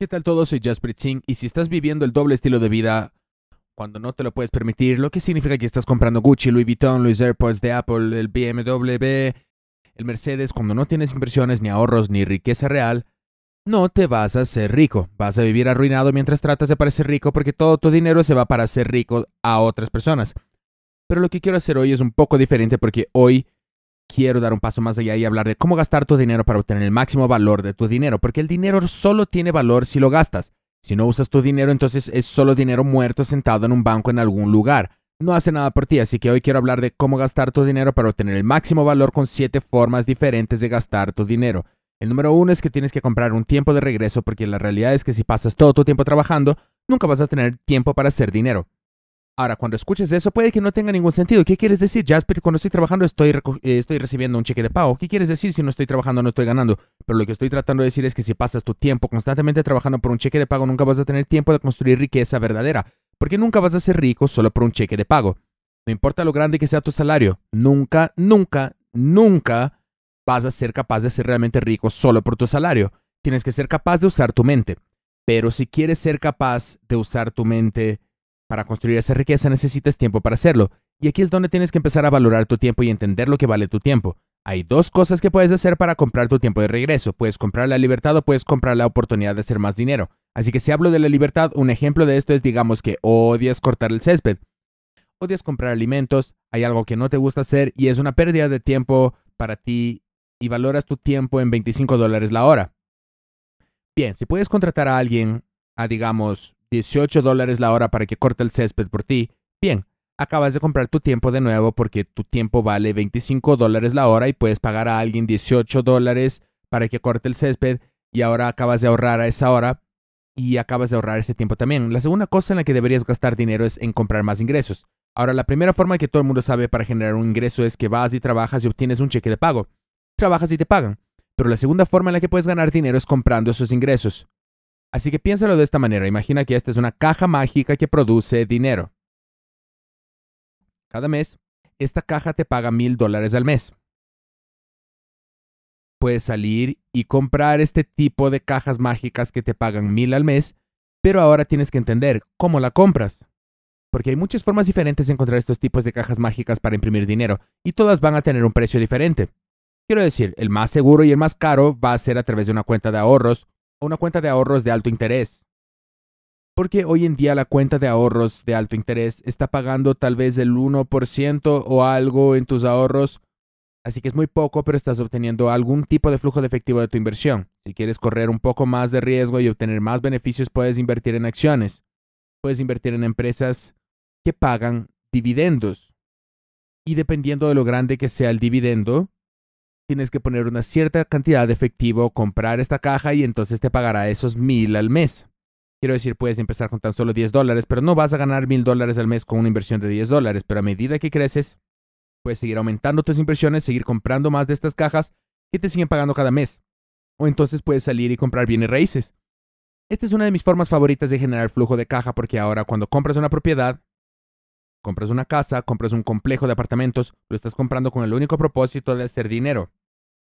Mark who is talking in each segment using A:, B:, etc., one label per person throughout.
A: ¿Qué tal todos? Soy Jasper Singh y si estás viviendo el doble estilo de vida cuando no te lo puedes permitir, lo que significa que estás comprando Gucci, Louis Vuitton, Louis AirPods de Apple, el BMW, el Mercedes, cuando no tienes inversiones, ni ahorros, ni riqueza real, no te vas a ser rico. Vas a vivir arruinado mientras tratas de parecer rico porque todo tu dinero se va para ser rico a otras personas. Pero lo que quiero hacer hoy es un poco diferente porque hoy quiero dar un paso más allá y hablar de cómo gastar tu dinero para obtener el máximo valor de tu dinero, porque el dinero solo tiene valor si lo gastas. Si no usas tu dinero, entonces es solo dinero muerto sentado en un banco en algún lugar. No hace nada por ti, así que hoy quiero hablar de cómo gastar tu dinero para obtener el máximo valor con 7 formas diferentes de gastar tu dinero. El número uno es que tienes que comprar un tiempo de regreso porque la realidad es que si pasas todo tu tiempo trabajando, nunca vas a tener tiempo para hacer dinero. Ahora, cuando escuches eso, puede que no tenga ningún sentido. ¿Qué quieres decir, Jasper? Cuando estoy trabajando, estoy, eh, estoy recibiendo un cheque de pago. ¿Qué quieres decir si no estoy trabajando, no estoy ganando? Pero lo que estoy tratando de decir es que si pasas tu tiempo constantemente trabajando por un cheque de pago, nunca vas a tener tiempo de construir riqueza verdadera. Porque nunca vas a ser rico solo por un cheque de pago. No importa lo grande que sea tu salario, nunca, nunca, nunca vas a ser capaz de ser realmente rico solo por tu salario. Tienes que ser capaz de usar tu mente. Pero si quieres ser capaz de usar tu mente para construir esa riqueza necesitas tiempo para hacerlo, y aquí es donde tienes que empezar a valorar tu tiempo y entender lo que vale tu tiempo. Hay dos cosas que puedes hacer para comprar tu tiempo de regreso. Puedes comprar la libertad o puedes comprar la oportunidad de hacer más dinero. Así que si hablo de la libertad, un ejemplo de esto es digamos que odias cortar el césped, odias comprar alimentos, hay algo que no te gusta hacer y es una pérdida de tiempo para ti y valoras tu tiempo en 25 dólares la hora. Bien, si puedes contratar a alguien a digamos 18 dólares la hora para que corte el césped por ti, bien, acabas de comprar tu tiempo de nuevo porque tu tiempo vale 25 dólares la hora y puedes pagar a alguien 18 dólares para que corte el césped y ahora acabas de ahorrar a esa hora y acabas de ahorrar ese tiempo también. La segunda cosa en la que deberías gastar dinero es en comprar más ingresos. Ahora, la primera forma que todo el mundo sabe para generar un ingreso es que vas y trabajas y obtienes un cheque de pago. Trabajas y te pagan. Pero la segunda forma en la que puedes ganar dinero es comprando esos ingresos. Así que piénsalo de esta manera. Imagina que esta es una caja mágica que produce dinero. Cada mes, esta caja te paga mil dólares al mes. Puedes salir y comprar este tipo de cajas mágicas que te pagan mil al mes, pero ahora tienes que entender cómo la compras. Porque hay muchas formas diferentes de encontrar estos tipos de cajas mágicas para imprimir dinero, y todas van a tener un precio diferente. Quiero decir, el más seguro y el más caro va a ser a través de una cuenta de ahorros una cuenta de ahorros de alto interés. Porque hoy en día la cuenta de ahorros de alto interés está pagando tal vez el 1% o algo en tus ahorros. Así que es muy poco, pero estás obteniendo algún tipo de flujo de efectivo de tu inversión. Si quieres correr un poco más de riesgo y obtener más beneficios, puedes invertir en acciones. Puedes invertir en empresas que pagan dividendos. Y dependiendo de lo grande que sea el dividendo, tienes que poner una cierta cantidad de efectivo, comprar esta caja y entonces te pagará esos mil al mes. Quiero decir, puedes empezar con tan solo 10 dólares, pero no vas a ganar mil dólares al mes con una inversión de 10 dólares, pero a medida que creces, puedes seguir aumentando tus inversiones, seguir comprando más de estas cajas que te siguen pagando cada mes. O entonces puedes salir y comprar bienes raíces. Esta es una de mis formas favoritas de generar flujo de caja porque ahora cuando compras una propiedad, compras una casa, compras un complejo de apartamentos, lo estás comprando con el único propósito de hacer dinero.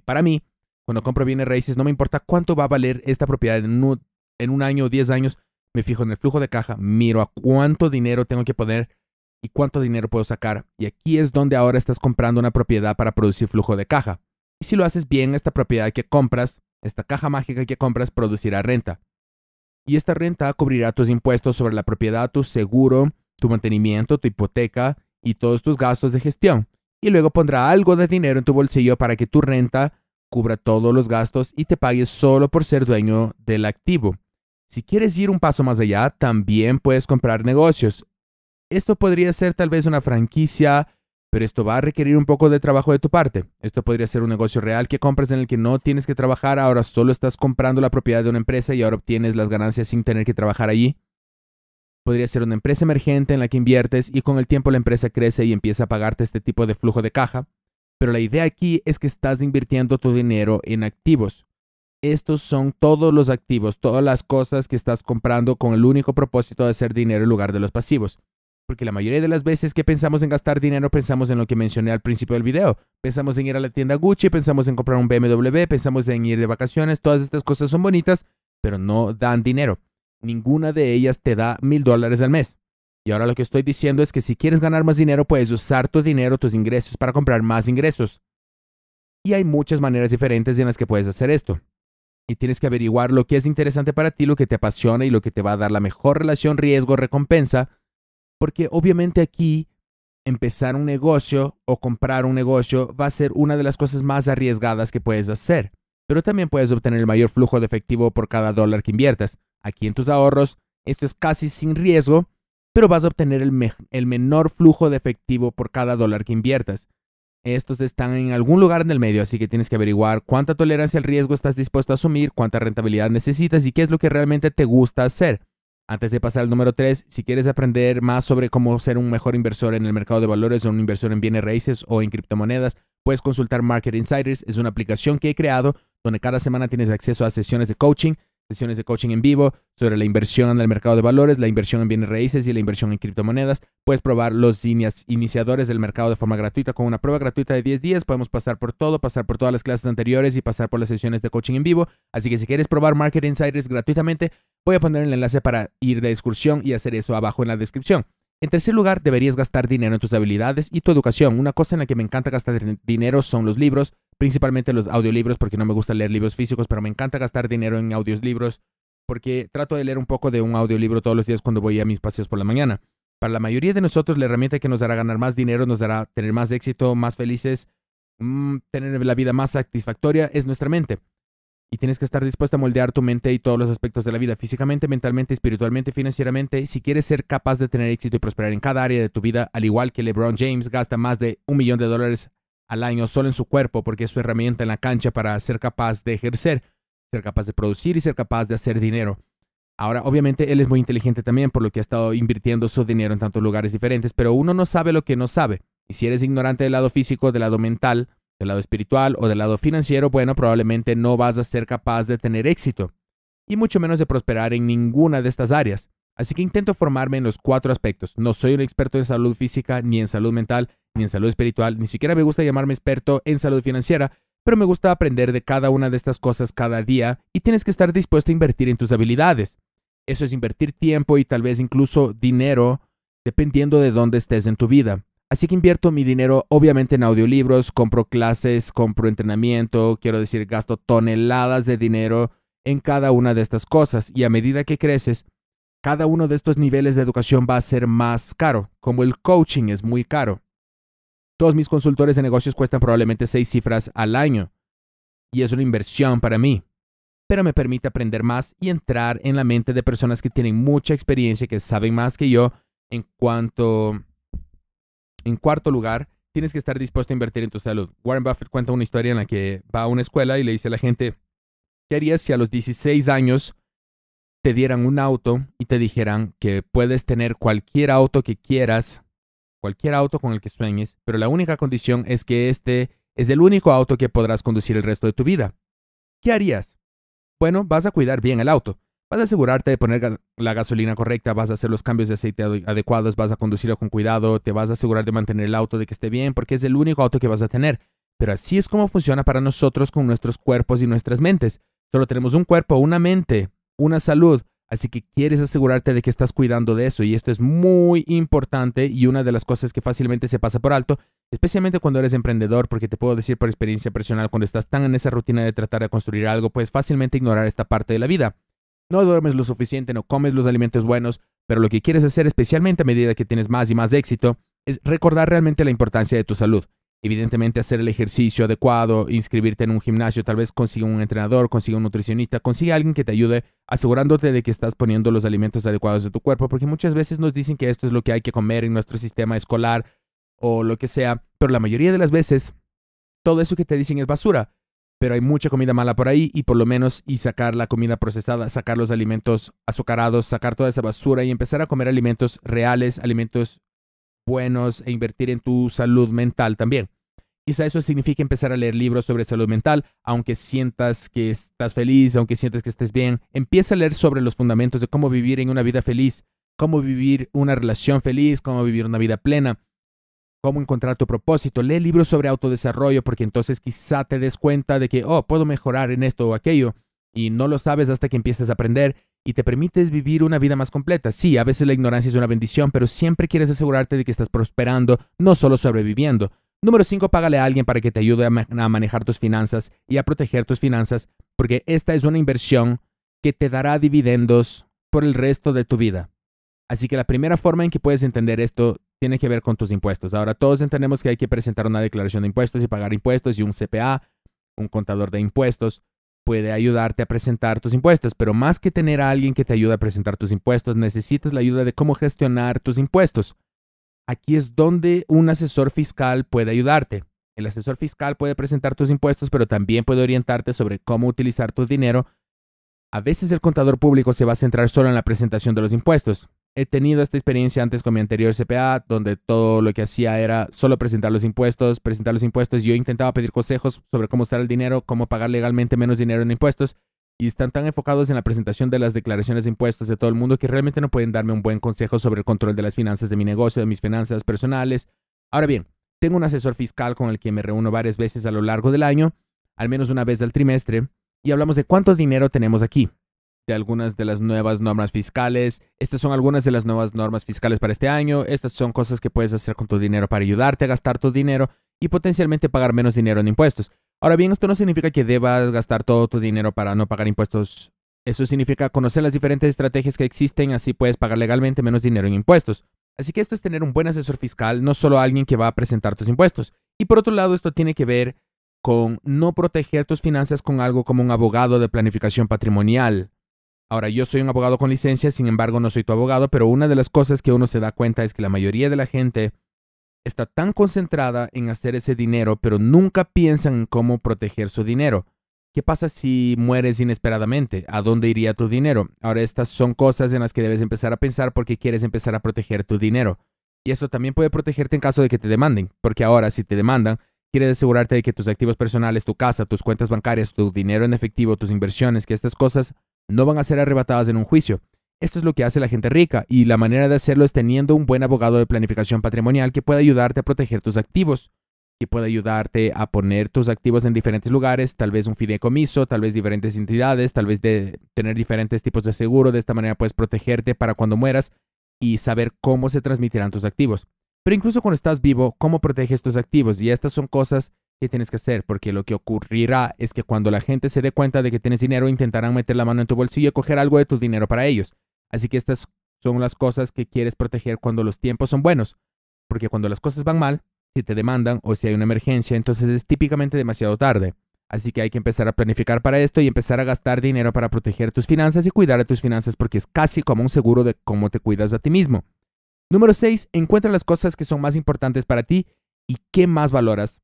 A: Para mí, cuando compro bienes raíces, no me importa cuánto va a valer esta propiedad en un, en un año o 10 años. Me fijo en el flujo de caja, miro a cuánto dinero tengo que poner y cuánto dinero puedo sacar. Y aquí es donde ahora estás comprando una propiedad para producir flujo de caja. Y si lo haces bien, esta propiedad que compras, esta caja mágica que compras, producirá renta. Y esta renta cubrirá tus impuestos sobre la propiedad, tu seguro, tu mantenimiento, tu hipoteca y todos tus gastos de gestión y luego pondrá algo de dinero en tu bolsillo para que tu renta cubra todos los gastos y te pagues solo por ser dueño del activo. Si quieres ir un paso más allá, también puedes comprar negocios. Esto podría ser tal vez una franquicia, pero esto va a requerir un poco de trabajo de tu parte. Esto podría ser un negocio real que compras en el que no tienes que trabajar, ahora solo estás comprando la propiedad de una empresa y ahora obtienes las ganancias sin tener que trabajar allí. Podría ser una empresa emergente en la que inviertes y con el tiempo la empresa crece y empieza a pagarte este tipo de flujo de caja. Pero la idea aquí es que estás invirtiendo tu dinero en activos. Estos son todos los activos, todas las cosas que estás comprando con el único propósito de hacer dinero en lugar de los pasivos. Porque la mayoría de las veces que pensamos en gastar dinero pensamos en lo que mencioné al principio del video. Pensamos en ir a la tienda Gucci, pensamos en comprar un BMW, pensamos en ir de vacaciones, todas estas cosas son bonitas, pero no dan dinero. Ninguna de ellas te da mil dólares al mes. Y ahora lo que estoy diciendo es que si quieres ganar más dinero, puedes usar tu dinero, tus ingresos, para comprar más ingresos. Y hay muchas maneras diferentes en las que puedes hacer esto. Y tienes que averiguar lo que es interesante para ti, lo que te apasiona y lo que te va a dar la mejor relación riesgo-recompensa. Porque obviamente aquí empezar un negocio o comprar un negocio va a ser una de las cosas más arriesgadas que puedes hacer. Pero también puedes obtener el mayor flujo de efectivo por cada dólar que inviertas. Aquí en tus ahorros, esto es casi sin riesgo, pero vas a obtener el, menor flujo de efectivo por cada dólar que inviertas. Estos están en algún lugar en el medio, así que tienes que averiguar cuánta tolerancia al riesgo estás dispuesto a asumir, cuánta rentabilidad necesitas y qué es lo que realmente te gusta hacer. Antes de pasar al número 3, si quieres aprender más sobre cómo ser un mejor inversor en el mercado de valores o un inversor en bienes raíces o en criptomonedas, puedes consultar Market Insiders. Es una aplicación que he creado donde cada semana tienes acceso a sesiones de coaching sesiones de coaching en vivo sobre la inversión en el mercado de valores, la inversión en bienes raíces y la inversión en criptomonedas. Puedes probar los iniciadores del mercado de forma gratuita con una prueba gratuita de 10 días. Podemos pasar por todo, pasar por todas las clases anteriores y pasar por las sesiones de coaching en vivo. Así que si quieres probar Market Insiders gratuitamente, voy a poner el enlace para ir de excursión y hacer eso abajo en la descripción. En tercer lugar, deberías gastar dinero en tus habilidades y tu educación. Una cosa en la que me encanta gastar dinero son los libros principalmente los audiolibros, porque no me gusta leer libros físicos, pero me encanta gastar dinero en audiolibros, porque trato de leer un poco de un audiolibro todos los días cuando voy a mis paseos por la mañana. Para la mayoría de nosotros, la herramienta que nos hará ganar más dinero, nos hará tener más éxito, más felices, mm, tener la vida más satisfactoria, es nuestra mente. Y tienes que estar dispuesto a moldear tu mente y todos los aspectos de la vida, físicamente, mentalmente, espiritualmente, financieramente, si quieres ser capaz de tener éxito y prosperar en cada área de tu vida, al igual que LeBron James gasta más de un millón de dólares al año solo en su cuerpo, porque es su herramienta en la cancha para ser capaz de ejercer, ser capaz de producir y ser capaz de hacer dinero. Ahora, obviamente, él es muy inteligente también, por lo que ha estado invirtiendo su dinero en tantos lugares diferentes, pero uno no sabe lo que no sabe. Y si eres ignorante del lado físico, del lado mental, del lado espiritual o del lado financiero, bueno, probablemente no vas a ser capaz de tener éxito, y mucho menos de prosperar en ninguna de estas áreas. Así que intento formarme en los cuatro aspectos. No soy un experto en salud física ni en salud mental, ni en salud espiritual, ni siquiera me gusta llamarme experto en salud financiera, pero me gusta aprender de cada una de estas cosas cada día y tienes que estar dispuesto a invertir en tus habilidades. Eso es invertir tiempo y tal vez incluso dinero, dependiendo de dónde estés en tu vida. Así que invierto mi dinero obviamente en audiolibros, compro clases, compro entrenamiento, quiero decir, gasto toneladas de dinero en cada una de estas cosas y a medida que creces, cada uno de estos niveles de educación va a ser más caro, como el coaching es muy caro. Todos mis consultores de negocios cuestan probablemente seis cifras al año. Y es una inversión para mí. Pero me permite aprender más y entrar en la mente de personas que tienen mucha experiencia, que saben más que yo. En cuanto... En cuarto lugar, tienes que estar dispuesto a invertir en tu salud. Warren Buffett cuenta una historia en la que va a una escuela y le dice a la gente, ¿qué harías si a los 16 años te dieran un auto y te dijeran que puedes tener cualquier auto que quieras cualquier auto con el que sueñes, pero la única condición es que este es el único auto que podrás conducir el resto de tu vida. ¿Qué harías? Bueno, vas a cuidar bien el auto. Vas a asegurarte de poner la gasolina correcta, vas a hacer los cambios de aceite adecuados, vas a conducirlo con cuidado, te vas a asegurar de mantener el auto, de que esté bien, porque es el único auto que vas a tener. Pero así es como funciona para nosotros con nuestros cuerpos y nuestras mentes. Solo tenemos un cuerpo, una mente, una salud, Así que quieres asegurarte de que estás cuidando de eso y esto es muy importante y una de las cosas que fácilmente se pasa por alto, especialmente cuando eres emprendedor, porque te puedo decir por experiencia personal, cuando estás tan en esa rutina de tratar de construir algo, puedes fácilmente ignorar esta parte de la vida. No duermes lo suficiente, no comes los alimentos buenos, pero lo que quieres hacer especialmente a medida que tienes más y más éxito es recordar realmente la importancia de tu salud. Evidentemente hacer el ejercicio adecuado, inscribirte en un gimnasio, tal vez consiga un entrenador, consiga un nutricionista, consiga alguien que te ayude asegurándote de que estás poniendo los alimentos adecuados de tu cuerpo, porque muchas veces nos dicen que esto es lo que hay que comer en nuestro sistema escolar o lo que sea, pero la mayoría de las veces todo eso que te dicen es basura, pero hay mucha comida mala por ahí y por lo menos y sacar la comida procesada, sacar los alimentos azucarados, sacar toda esa basura y empezar a comer alimentos reales, alimentos buenos e invertir en tu salud mental también. Quizá eso significa empezar a leer libros sobre salud mental, aunque sientas que estás feliz, aunque sientas que estés bien. Empieza a leer sobre los fundamentos de cómo vivir en una vida feliz, cómo vivir una relación feliz, cómo vivir una vida plena, cómo encontrar tu propósito. Lee libros sobre autodesarrollo porque entonces quizá te des cuenta de que, oh, puedo mejorar en esto o aquello y no lo sabes hasta que empieces a aprender y te permites vivir una vida más completa. Sí, a veces la ignorancia es una bendición, pero siempre quieres asegurarte de que estás prosperando, no solo sobreviviendo. Número cinco, págale a alguien para que te ayude a, a, manejar tus finanzas y a proteger tus finanzas, porque esta es una inversión que te dará dividendos por el resto de tu vida. Así que la primera forma en que puedes entender esto tiene que ver con tus impuestos. Ahora todos entendemos que hay que presentar una declaración de impuestos y pagar impuestos y un CPA, un contador de impuestos, puede ayudarte a presentar tus impuestos, pero más que tener a alguien que te ayude a presentar tus impuestos, necesitas la ayuda de cómo gestionar tus impuestos. Aquí es donde un asesor fiscal puede ayudarte. El asesor fiscal puede presentar tus impuestos, pero también puede orientarte sobre cómo utilizar tu dinero. A veces el contador público se va a centrar solo en la presentación de los impuestos, he tenido esta experiencia antes con mi anterior CPA, donde todo lo que hacía era solo presentar los impuestos, presentar los impuestos. Yo intentaba pedir consejos sobre cómo usar el dinero, cómo pagar legalmente menos dinero en impuestos. Y están tan enfocados en la presentación de las declaraciones de impuestos de todo el mundo que realmente no pueden darme un buen consejo sobre el control de las finanzas de mi negocio, de mis finanzas personales. Ahora bien, tengo un asesor fiscal con el que me reúno varias veces a lo largo del año, al menos una vez al trimestre, y hablamos de cuánto dinero tenemos aquí, de algunas de las nuevas normas fiscales. Estas son algunas de las nuevas normas fiscales para este año. Estas son cosas que puedes hacer con tu dinero para ayudarte a gastar tu dinero y potencialmente pagar menos dinero en impuestos. Ahora bien, esto no significa que debas gastar todo tu dinero para no pagar impuestos. Eso significa conocer las diferentes estrategias que existen, así puedes pagar legalmente menos dinero en impuestos. Así que esto es tener un buen asesor fiscal, no solo alguien que va a presentar tus impuestos. Y por otro lado, esto tiene que ver con no proteger tus finanzas con algo como un abogado de planificación patrimonial. Ahora, yo soy un abogado con licencia, sin embargo, no soy tu abogado, pero una de las cosas que uno se da cuenta es que la mayoría de la gente está tan concentrada en hacer ese dinero, pero nunca piensan en cómo proteger su dinero. ¿Qué pasa si mueres inesperadamente? ¿A dónde iría tu dinero? Ahora, estas son cosas en las que debes empezar a pensar porque quieres empezar a proteger tu dinero. Y eso también puede protegerte en caso de que te demanden, porque ahora si te demandan, quieres asegurarte de que tus activos personales, tu casa, tus cuentas bancarias, tu dinero en efectivo, tus inversiones, que estas cosas no van a ser arrebatadas en un juicio. Esto es lo que hace la gente rica y la manera de hacerlo es teniendo un buen abogado de planificación patrimonial que pueda ayudarte a proteger tus activos, que pueda ayudarte a poner tus activos en diferentes lugares, tal vez un fideicomiso, tal vez diferentes entidades, tal vez de tener diferentes tipos de seguro, de esta manera puedes protegerte para cuando mueras y saber cómo se transmitirán tus activos. Pero incluso cuando estás vivo, ¿cómo proteges tus activos? Y estas son cosas ¿Qué tienes que hacer? Porque lo que ocurrirá es que cuando la gente se dé cuenta de que tienes dinero, intentarán meter la mano en tu bolsillo y coger algo de tu dinero para ellos. Así que estas son las cosas que quieres proteger cuando los tiempos son buenos. Porque cuando las cosas van mal, si te demandan o si hay una emergencia, entonces es típicamente demasiado tarde. Así que hay que empezar a planificar para esto y empezar a gastar dinero para proteger tus finanzas y cuidar de tus finanzas porque es casi como un seguro de cómo te cuidas a ti mismo. Número 6. Encuentra las cosas que son más importantes para ti y qué más valoras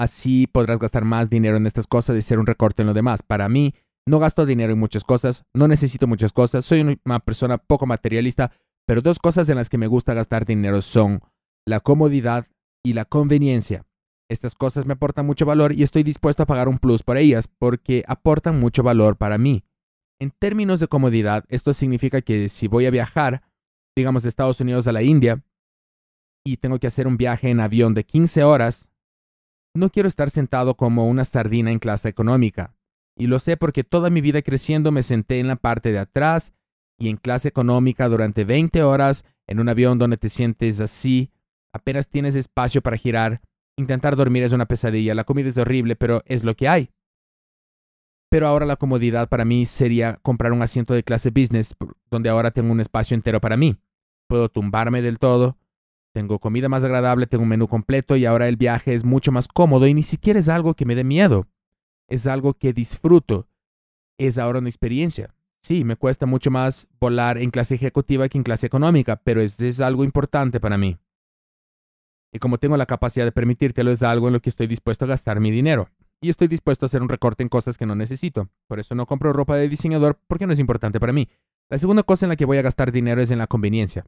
A: Así podrás gastar más dinero en estas cosas y hacer un recorte en lo demás. Para mí, no gasto dinero en muchas cosas, no necesito muchas cosas, soy una persona poco materialista, pero dos cosas en las que me gusta gastar dinero son la comodidad y la conveniencia. Estas cosas me aportan mucho valor y estoy dispuesto a pagar un plus por ellas porque aportan mucho valor para mí. En términos de comodidad, esto significa que si voy a viajar, digamos de Estados Unidos a la India, y tengo que hacer un viaje en avión de 15 horas, no quiero estar sentado como una sardina en clase económica. Y lo sé porque toda mi vida creciendo me senté en la parte de atrás y en clase económica durante 20 horas en un avión donde te sientes así, apenas tienes espacio para girar, intentar dormir es una pesadilla, la comida es horrible, pero es lo que hay. Pero ahora la comodidad para mí sería comprar un asiento de clase business donde ahora tengo un espacio entero para mí. Puedo tumbarme del todo, tengo comida más agradable, tengo un menú completo y ahora el viaje es mucho más cómodo y ni siquiera es algo que me dé miedo. Es algo que disfruto. Es ahora una experiencia. Sí, me cuesta mucho más volar en clase ejecutiva que en clase económica, pero es, algo importante para mí. Y como tengo la capacidad de permitírtelo, es algo en lo que estoy dispuesto a gastar mi dinero. Y estoy dispuesto a hacer un recorte en cosas que no necesito. Por eso no compro ropa de diseñador porque no es importante para mí. La segunda cosa en la que voy a gastar dinero es en la conveniencia.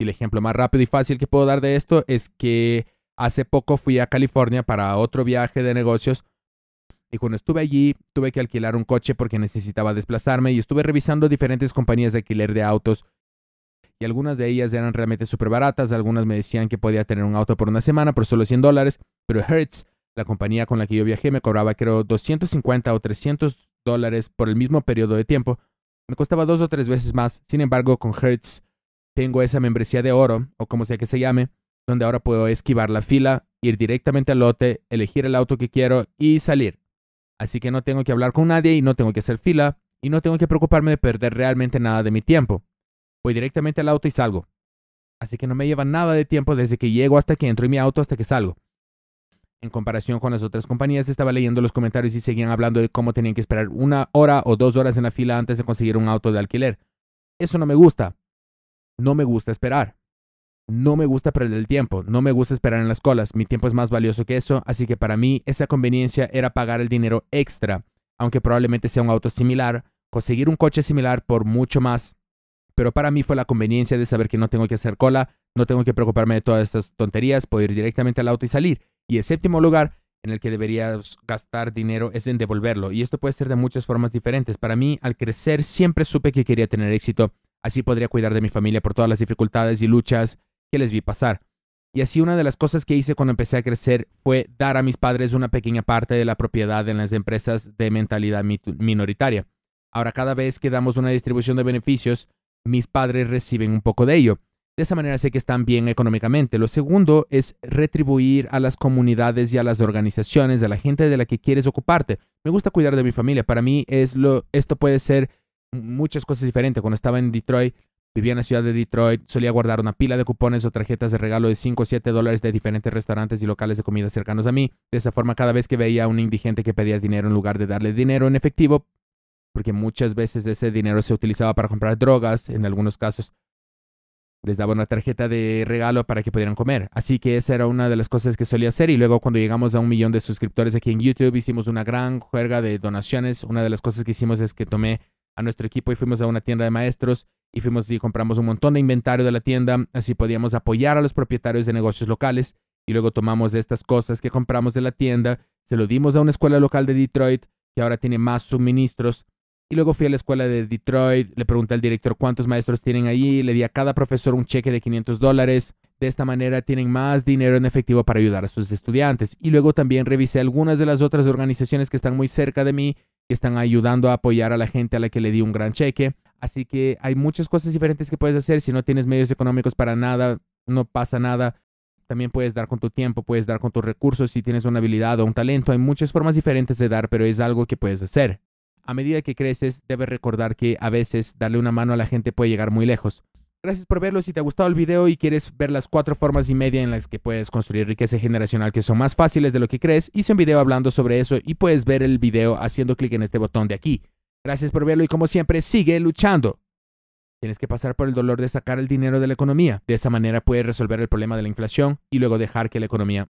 A: Y el ejemplo más rápido y fácil que puedo dar de esto es que hace poco fui a California para otro viaje de negocios y cuando estuve allí tuve que alquilar un coche porque necesitaba desplazarme y estuve revisando diferentes compañías de alquiler de autos y algunas de ellas eran realmente súper baratas, algunas me decían que podía tener un auto por una semana por solo 100 dólares, pero Hertz, la compañía con la que yo viajé, me cobraba creo 250 o 300 dólares por el mismo periodo de tiempo, me costaba dos o tres veces más, sin embargo con Hertz tengo esa membresía de oro, o como sea que se llame, donde ahora puedo esquivar la fila, ir directamente al lote, elegir el auto que quiero y salir. Así que no tengo que hablar con nadie y no tengo que hacer fila y no tengo que preocuparme de perder realmente nada de mi tiempo. Voy directamente al auto y salgo. Así que no me lleva nada de tiempo desde que llego hasta que entro en mi auto hasta que salgo. En comparación con las otras compañías, estaba leyendo los comentarios y seguían hablando de cómo tenían que esperar una hora o dos horas en la fila antes de conseguir un auto de alquiler. Eso no me gusta no me gusta esperar. No me gusta perder el tiempo, no me gusta esperar en las colas, mi tiempo es más valioso que eso, así que para mí esa conveniencia era pagar el dinero extra, aunque probablemente sea un auto similar, conseguir un coche similar por mucho más, pero para mí fue la conveniencia de saber que no tengo que hacer cola, no tengo que preocuparme de todas estas tonterías, puedo ir directamente al auto y salir. Y el séptimo lugar en el que deberías gastar dinero es en devolverlo, y esto puede ser de muchas formas diferentes. Para mí, al crecer, siempre supe que quería tener éxito Así podría cuidar de mi familia por todas las dificultades y luchas que les vi pasar. Y así una de las cosas que hice cuando empecé a crecer fue dar a mis padres una pequeña parte de la propiedad en las empresas de mentalidad minoritaria. Ahora cada vez que damos una distribución de beneficios, mis padres reciben un poco de ello. De esa manera sé que están bien económicamente. Lo segundo es retribuir a las comunidades y a las organizaciones, a la gente de la que quieres ocuparte. Me gusta cuidar de mi familia. Para mí es lo, esto puede ser muchas cosas diferentes. Cuando estaba en Detroit, vivía en la ciudad de Detroit, solía guardar una pila de cupones o tarjetas de regalo de 5 o 7 dólares de diferentes restaurantes y locales de comida cercanos a mí. De esa forma, cada vez que veía a un indigente que pedía dinero en lugar de darle dinero en efectivo, porque muchas veces ese dinero se utilizaba para comprar drogas, en algunos casos les daba una tarjeta de regalo para que pudieran comer. Así que esa era una de las cosas que solía hacer. Y luego cuando llegamos a un millón de suscriptores aquí en YouTube, hicimos una gran juerga de donaciones. Una de las cosas que hicimos es que tomé a nuestro equipo y fuimos a una tienda de maestros y fuimos y compramos un montón de inventario de la tienda, así podíamos apoyar a los propietarios de negocios locales y luego tomamos estas cosas que compramos de la tienda, se lo dimos a una escuela local de Detroit que ahora tiene más suministros y luego fui a la escuela de Detroit, le pregunté al director cuántos maestros tienen allí, le di a cada profesor un cheque de 500 dólares. De esta manera tienen más dinero en efectivo para ayudar a sus estudiantes. Y luego también revisé algunas de las otras organizaciones que están muy cerca de mí están ayudando a apoyar a la gente a la que le di un gran cheque. Así que hay muchas cosas diferentes que puedes hacer. Si no tienes medios económicos para nada, no pasa nada. También puedes dar con tu tiempo, puedes dar con tus recursos, si tienes una habilidad o un talento. Hay muchas formas diferentes de dar, pero es algo que puedes hacer. A medida que creces, debes recordar que a veces darle una mano a la gente puede llegar muy lejos. Gracias por verlo. Si te ha gustado el video y quieres ver las cuatro formas y media en las que puedes construir riqueza generacional que son más fáciles de lo que crees, hice un video hablando sobre eso y puedes ver el video haciendo clic en este botón de aquí. Gracias por verlo y como siempre, sigue luchando. Tienes que pasar por el dolor de sacar el dinero de la economía. De esa manera puedes resolver el problema de la inflación y luego dejar que la economía